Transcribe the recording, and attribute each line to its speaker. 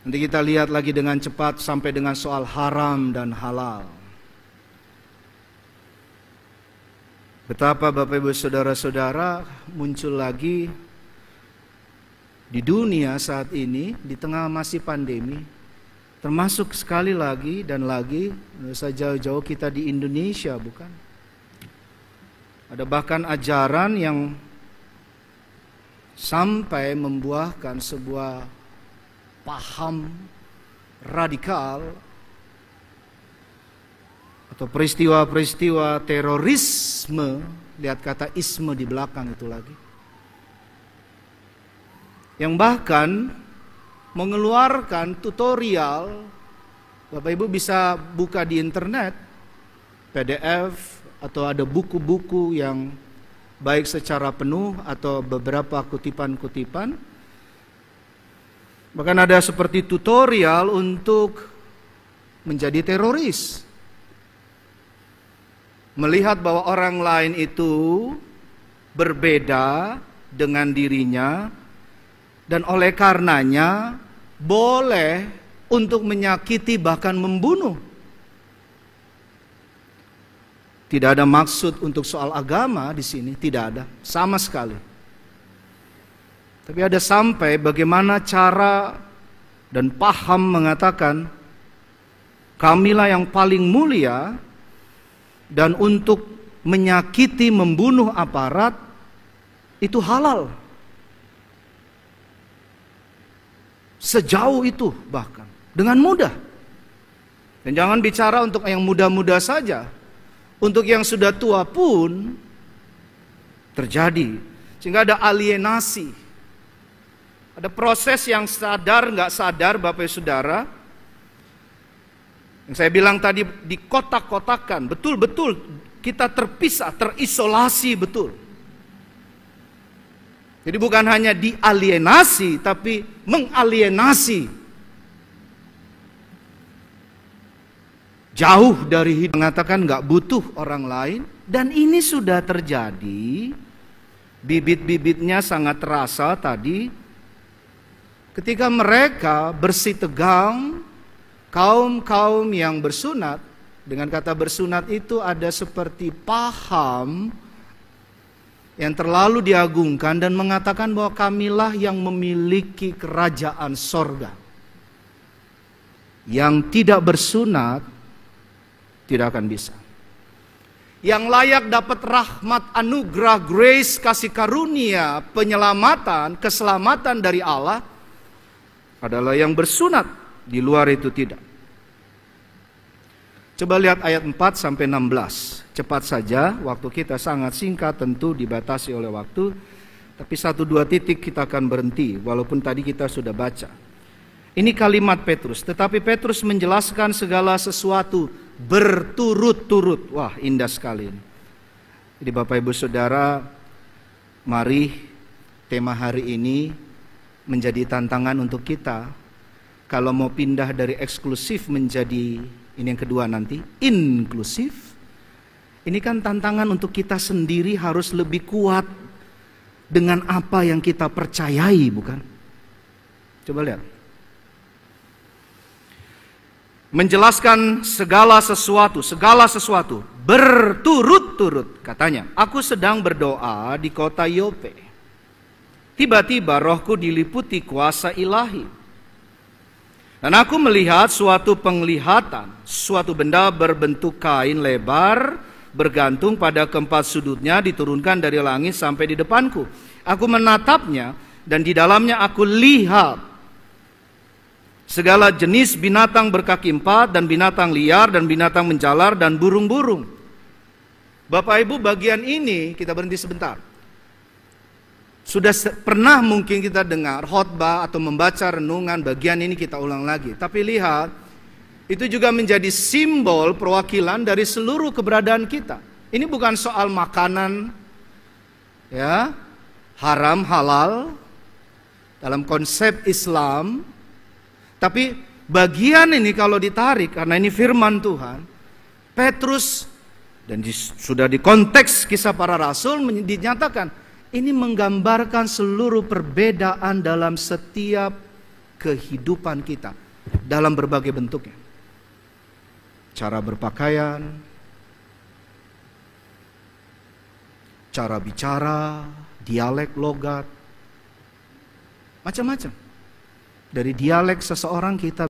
Speaker 1: Nanti kita lihat lagi dengan cepat sampai dengan soal haram dan halal. Betapa Bapak Ibu Saudara-saudara muncul lagi di dunia saat ini di tengah masih pandemi termasuk sekali lagi dan lagi sejauh jauh kita di Indonesia bukan ada bahkan ajaran yang sampai membuahkan sebuah paham radikal atau peristiwa-peristiwa terorisme, lihat kata isme di belakang itu lagi. Yang bahkan mengeluarkan tutorial Bapak Ibu bisa buka di internet PDF atau ada buku-buku yang baik secara penuh atau beberapa kutipan-kutipan Bahkan ada seperti tutorial untuk menjadi teroris. Melihat bahwa orang lain itu berbeda dengan dirinya dan oleh karenanya boleh untuk menyakiti bahkan membunuh. Tidak ada maksud untuk soal agama di sini, tidak ada sama sekali. Tapi ada sampai bagaimana cara dan paham mengatakan kamilah yang paling mulia dan untuk menyakiti membunuh aparat itu halal. Sejauh itu bahkan dengan mudah. Dan jangan bicara untuk yang muda-muda saja. Untuk yang sudah tua pun terjadi. Sehingga ada alienasi ada proses yang sadar nggak sadar Bapak Ibu Saudara. Yang saya bilang tadi di kotak-kotakan, betul-betul kita terpisah, terisolasi betul. Jadi bukan hanya dialienasi tapi mengalienasi. Jauh dari hidup mengatakan nggak butuh orang lain dan ini sudah terjadi. Bibit-bibitnya sangat terasa tadi Ketika mereka bersih tegang, kaum-kaum yang bersunat, dengan kata bersunat itu ada seperti paham yang terlalu diagungkan dan mengatakan bahwa kamilah yang memiliki kerajaan sorga. Yang tidak bersunat tidak akan bisa. Yang layak dapat rahmat anugerah grace kasih karunia penyelamatan keselamatan dari Allah adalah yang bersunat, di luar itu tidak. Coba lihat ayat 4 sampai 16. Cepat saja, waktu kita sangat singkat tentu dibatasi oleh waktu. Tapi satu dua titik kita akan berhenti, walaupun tadi kita sudah baca. Ini kalimat Petrus, tetapi Petrus menjelaskan segala sesuatu berturut-turut. Wah indah sekali ini. Jadi Bapak Ibu Saudara, mari tema hari ini menjadi tantangan untuk kita kalau mau pindah dari eksklusif menjadi ini yang kedua nanti inklusif ini kan tantangan untuk kita sendiri harus lebih kuat dengan apa yang kita percayai bukan coba lihat menjelaskan segala sesuatu segala sesuatu berturut-turut katanya aku sedang berdoa di kota Yope Tiba-tiba rohku diliputi kuasa ilahi. Dan aku melihat suatu penglihatan, suatu benda berbentuk kain lebar bergantung pada keempat sudutnya diturunkan dari langit sampai di depanku. Aku menatapnya dan di dalamnya aku lihat segala jenis binatang berkaki empat dan binatang liar dan binatang menjalar dan burung-burung. Bapak Ibu bagian ini kita berhenti sebentar. Sudah pernah mungkin kita dengar khotbah atau membaca renungan bagian ini kita ulang lagi. Tapi lihat, itu juga menjadi simbol perwakilan dari seluruh keberadaan kita. Ini bukan soal makanan ya, haram halal dalam konsep Islam. Tapi bagian ini kalau ditarik karena ini firman Tuhan, Petrus dan di, sudah di konteks kisah para rasul dinyatakan ini menggambarkan seluruh perbedaan dalam setiap kehidupan kita dalam berbagai bentuknya. Cara berpakaian, cara bicara, dialek logat, macam-macam. Dari dialek seseorang kita